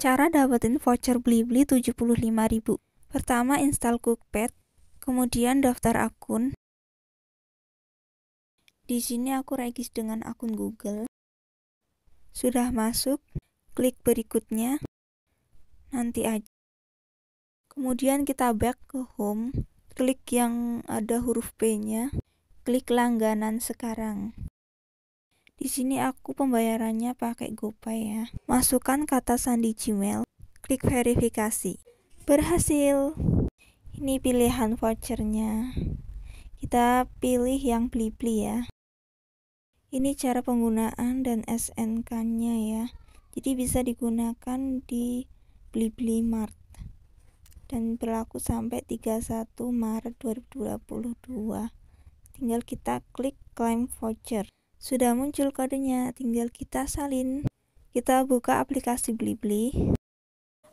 Cara dapetin voucher Blibli 75.000. Pertama install Cookpad, kemudian daftar akun. Di sini aku regis dengan akun Google. Sudah masuk, klik berikutnya. Nanti aja. Kemudian kita back ke home, klik yang ada huruf P-nya, klik langganan sekarang. Di sini aku pembayarannya pakai GoPay ya. Masukkan kata sandi Gmail, klik verifikasi. Berhasil. Ini pilihan vouchernya. Kita pilih yang Blibli ya. Ini cara penggunaan dan SNK-nya ya. Jadi bisa digunakan di Blibli Mart dan berlaku sampai 31 Maret 2022. Tinggal kita klik claim voucher. Sudah muncul kodenya, tinggal kita salin. Kita buka aplikasi Blibli.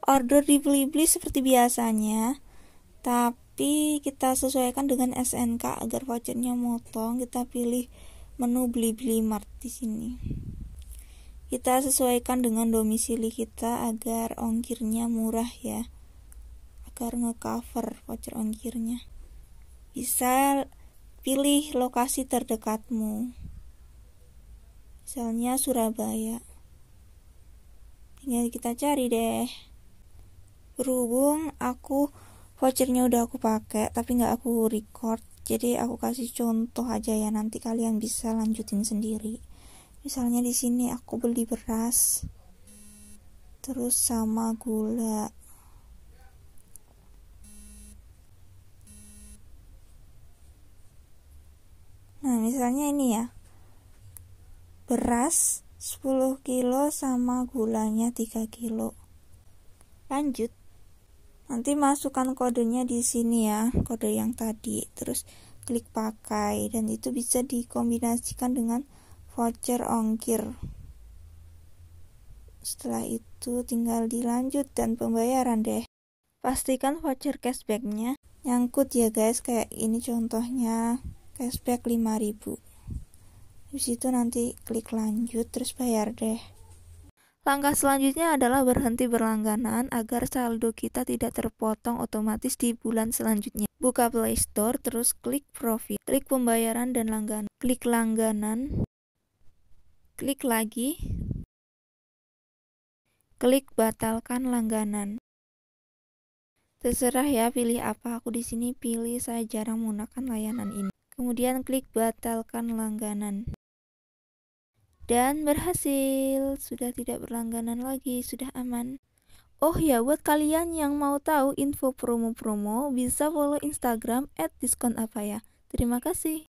Order di Blibli seperti biasanya, tapi kita sesuaikan dengan SNK agar vouchernya motong. Kita pilih menu Blibli Mart di sini. Kita sesuaikan dengan domisili kita agar ongkirnya murah ya. Agar ngecover voucher ongkirnya. Bisa pilih lokasi terdekatmu misalnya Surabaya tinggal kita cari deh berhubung aku vouchernya udah aku pakai tapi nggak aku record jadi aku kasih contoh aja ya nanti kalian bisa lanjutin sendiri misalnya di sini aku beli beras terus sama gula nah misalnya ini ya beras 10 kilo sama gulanya 3 kilo lanjut nanti masukkan kodenya di sini ya kode yang tadi terus klik pakai dan itu bisa dikombinasikan dengan voucher ongkir setelah itu tinggal dilanjut dan pembayaran deh pastikan voucher cashbacknya nyangkut ya guys kayak ini contohnya cashback 5000 habis itu nanti klik lanjut terus bayar deh Langkah selanjutnya adalah berhenti berlangganan agar saldo kita tidak terpotong otomatis di bulan selanjutnya. Buka Play Store, terus klik profit, klik pembayaran dan langganan, klik langganan, klik lagi, klik batalkan langganan. Terserah ya pilih apa, aku di sini pilih saya jarang menggunakan layanan ini. Kemudian klik batalkan langganan. Dan berhasil, sudah tidak berlangganan lagi, sudah aman. Oh ya, buat kalian yang mau tahu info promo-promo, bisa follow Instagram at diskon apa ya. Terima kasih.